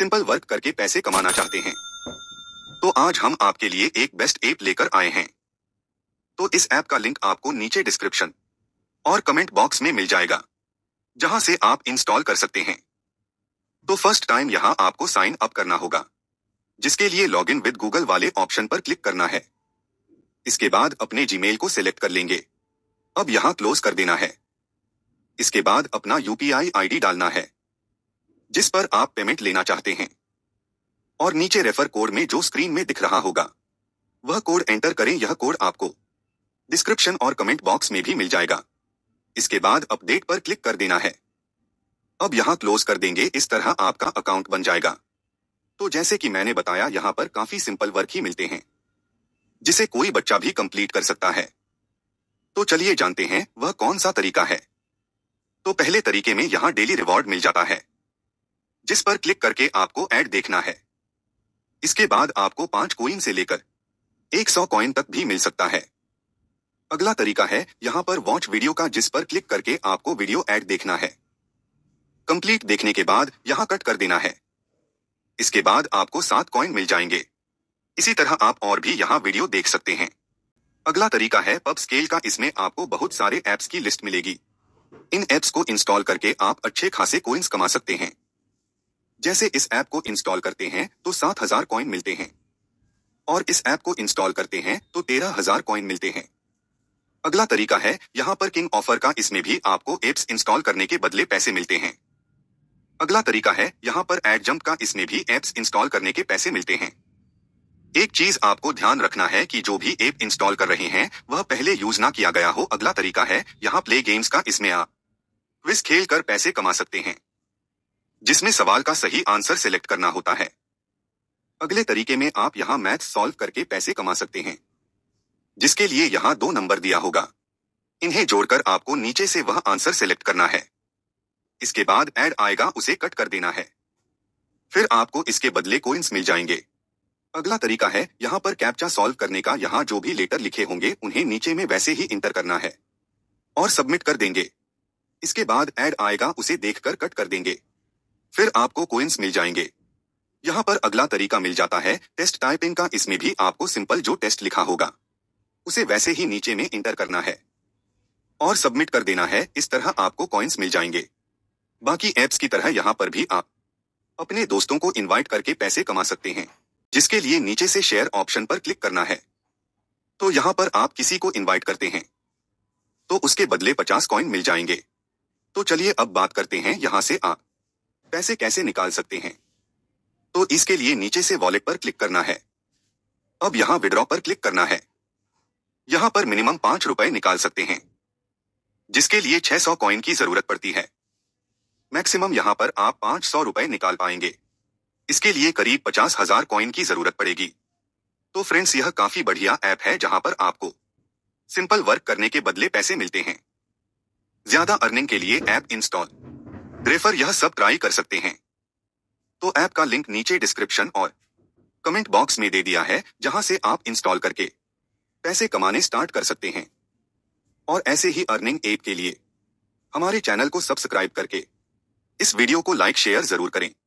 simple work करके पैसे कमाना चाहते हैं तो आज हम आपके लिए एक बेस्ट ऐप लेकर आए हैं तो इस ऐप का लिंक आपको नीचे डिस्क्रिप्शन और कमेंट बॉक्स में मिल जाएगा जहां से आप इंस्टॉल कर सकते हैं तो फर्स्ट टाइम यहां आपको साइन अप करना होगा जिसके लिए लॉग इन विद गूगल वाले ऑप्शन पर क्लिक करना है इसके बाद अपने जीमेल को सिलेक्ट कर लेंगे अब यहां क्लोज कर देना है इसके बाद अपना यूपीआई आईडी डालना है जिस पर आप पेमेंट लेना चाहते हैं और नीचे रेफर कोड में जो स्क्रीन में दिख रहा होगा वह कोड एंटर करें यह कोड आपको डिस्क्रिप्शन और कमेंट बॉक्स में भी मिल जाएगा इसके बाद अपडेट पर क्लिक कर देना है अब यहां क्लोज कर देंगे इस तरह आपका अकाउंट बन जाएगा तो जैसे कि मैंने बताया यहां पर काफी सिंपल वर्क ही मिलते हैं जिसे कोई बच्चा भी कंप्लीट कर सकता है तो चलिए जानते हैं वह कौन सा तरीका है तो पहले तरीके में यहां डेली रिवॉर्ड मिल जाता है जिस पर क्लिक करके आपको एड देखना है इसके बाद आपको पांच कोइन से लेकर एक सौ कॉइन तक भी मिल सकता है अगला तरीका है यहां पर वॉच वीडियो का जिस पर क्लिक करके आपको वीडियो एड देखना है कंप्लीट देखने के बाद यहां कट कर देना है इसके बाद आपको सात कॉइन मिल जाएंगे इसी तरह आप और भी यहां वीडियो देख सकते हैं अगला तरीका है पब स्केल का इसमें आपको बहुत सारे एप्स की लिस्ट मिलेगी इन एप्स को इंस्टॉल करके आप अच्छे खासे कोइंस कमा सकते हैं जैसे इस ऐप को इंस्टॉल करते हैं तो सात हजार कॉइन मिलते हैं और इस ऐप को इंस्टॉल करते हैं तो तेरह हजार कॉइन मिलते हैं अगला तरीका है यहाँ पर किंग ऑफर का इसमें भी आपको एप्स इंस्टॉल करने के बदले पैसे मिलते हैं अगला तरीका है यहाँ पर एड जम्प का इसमें भी एप्स इंस्टॉल करने के पैसे मिलते हैं एक चीज आपको ध्यान रखना है कि जो भी एप इंस्टॉल कर रहे हैं वह पहले यूज ना किया गया हो अगला तरीका है यहाँ प्ले गेम्स का इसमें आप क्विज खेल कर पैसे कमा सकते हैं जिसमें सवाल का सही आंसर सिलेक्ट करना होता है अगले तरीके में आप यहां मैथ सॉल्व करके पैसे कमा सकते हैं जिसके लिए यहां दो नंबर दिया होगा इन्हें जोड़कर आपको नीचे से वह आंसर सिलेक्ट करना है इसके बाद एड आएगा उसे कट कर देना है फिर आपको इसके बदले कोइंस मिल जाएंगे अगला तरीका है यहां पर कैप्चा सॉल्व करने का यहां जो भी लेटर लिखे होंगे उन्हें नीचे में वैसे ही इंटर करना है और सबमिट कर देंगे इसके बाद एड आएगा उसे देखकर कट कर देंगे फिर आपको कोइंस मिल जाएंगे यहाँ पर अगला तरीका मिल जाता है टेस्ट टाइपिंग का इसमें भी आपको सिंपल जो टेस्ट लिखा होगा उसे वैसे ही नीचे में इंटर करना है और सबमिट कर देना है इस तरह आपको कॉइन्स मिल जाएंगे बाकी एप्स की तरह यहाँ पर भी आप अपने दोस्तों को इनवाइट करके पैसे कमा सकते हैं जिसके लिए नीचे से शेयर ऑप्शन पर क्लिक करना है तो यहाँ पर आप किसी को इनवाइट करते हैं तो उसके बदले पचास कॉइन मिल जाएंगे तो चलिए अब बात करते हैं यहाँ से आप पैसे कैसे निकाल सकते हैं तो इसके लिए नीचे से वॉलेट पर क्लिक करना है अब यहां विड्रॉ पर क्लिक करना है यहां पर मिनिमम पांच रुपए निकाल सकते हैं जिसके लिए छह सौ कॉइन की जरूरत पड़ती है मैक्सिमम यहां पर आप पांच सौ रुपए निकाल पाएंगे इसके लिए करीब पचास हजार कॉइन की जरूरत पड़ेगी तो फ्रेंड्स यह काफी बढ़िया ऐप है जहां पर आपको सिंपल वर्क करने के बदले पैसे मिलते हैं ज्यादा अर्निंग के लिए ऐप इंस्टॉल रेफर यह सब ट्राई कर सकते हैं तो ऐप का लिंक नीचे डिस्क्रिप्शन और कमेंट बॉक्स में दे दिया है जहां से आप इंस्टॉल करके पैसे कमाने स्टार्ट कर सकते हैं और ऐसे ही अर्निंग ऐप के लिए हमारे चैनल को सब्सक्राइब करके इस वीडियो को लाइक शेयर जरूर करें